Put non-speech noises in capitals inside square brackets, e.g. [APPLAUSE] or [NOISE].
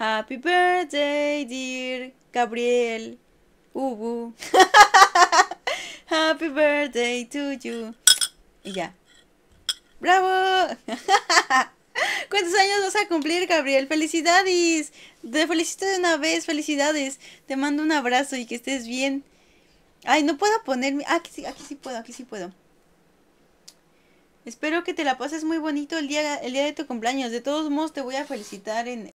Happy birthday, dear Gabriel. Ubu. [LAUGHS] Happy birthday to you. Y ya. ¡Bravo! [LAUGHS] ¿Cuántos años vas a cumplir, Gabriel? ¡Felicidades! Te felicito de una vez, felicidades. Te mando un abrazo y que estés bien. Ay, no puedo ponerme. Ah, aquí sí, aquí sí puedo, aquí sí puedo. Espero que te la pases muy bonito el día, el día de tu cumpleaños. De todos modos, te voy a felicitar en,